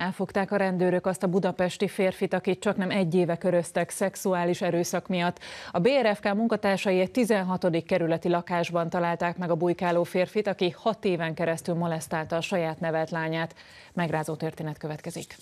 Elfogták a rendőrök azt a budapesti férfit, akit csak nem egy éve köröztek szexuális erőszak miatt. A BRFK munkatársai egy 16. kerületi lakásban találták meg a bujkáló férfit, aki hat éven keresztül molesztálta a saját nevelt lányát. Megrázó történet következik.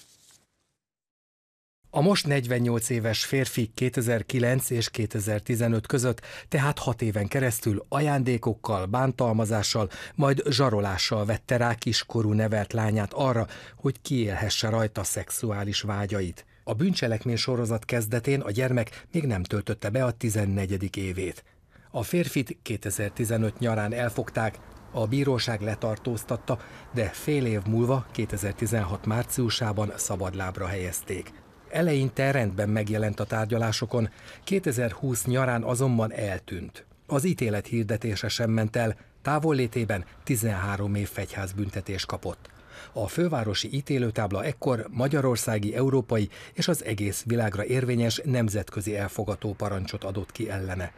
A most 48 éves férfi 2009 és 2015 között, tehát 6 éven keresztül ajándékokkal, bántalmazással, majd zsarolással vette rá kiskorú nevelt lányát arra, hogy kiélhesse rajta szexuális vágyait. A bűncselekmény sorozat kezdetén a gyermek még nem töltötte be a 14. évét. A férfit 2015 nyarán elfogták, a bíróság letartóztatta, de fél év múlva, 2016 márciusában szabadlábra helyezték. Eleinte rendben megjelent a tárgyalásokon, 2020 nyarán azonban eltűnt. Az ítélet hirdetése sem ment el, távollétében 13 év fegyházbüntetés kapott. A fővárosi ítélőtábla ekkor magyarországi, európai és az egész világra érvényes nemzetközi elfogató parancsot adott ki ellene.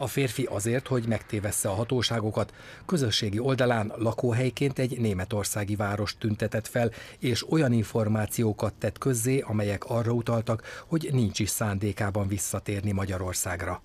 A férfi azért, hogy megtévessze a hatóságokat, közösségi oldalán lakóhelyként egy németországi város tüntetett fel, és olyan információkat tett közzé, amelyek arra utaltak, hogy nincs is szándékában visszatérni Magyarországra.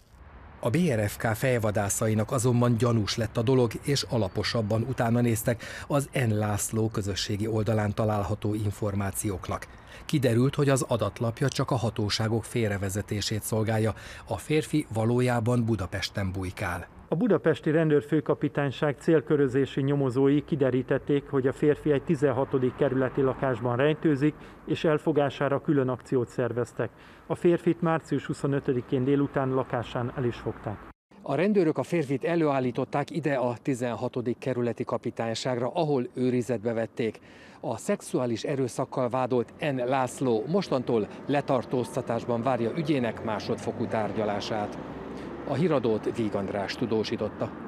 A BRFK fejvadászainak azonban gyanús lett a dolog, és alaposabban utána néztek az N. László közösségi oldalán található információknak. Kiderült, hogy az adatlapja csak a hatóságok félrevezetését szolgálja. A férfi valójában Budapesten bujkál. A budapesti rendőrfőkapitányság célkörözési nyomozói kiderítették, hogy a férfi egy 16. kerületi lakásban rejtőzik, és elfogására külön akciót szerveztek. A férfit március 25-én délután lakásán el is fogták. A rendőrök a férfit előállították ide a 16. kerületi kapitányságra, ahol őrizetbe vették. A szexuális erőszakkal vádolt N. László mostantól letartóztatásban várja ügyének másodfokú tárgyalását. A híradót Víg András tudósította.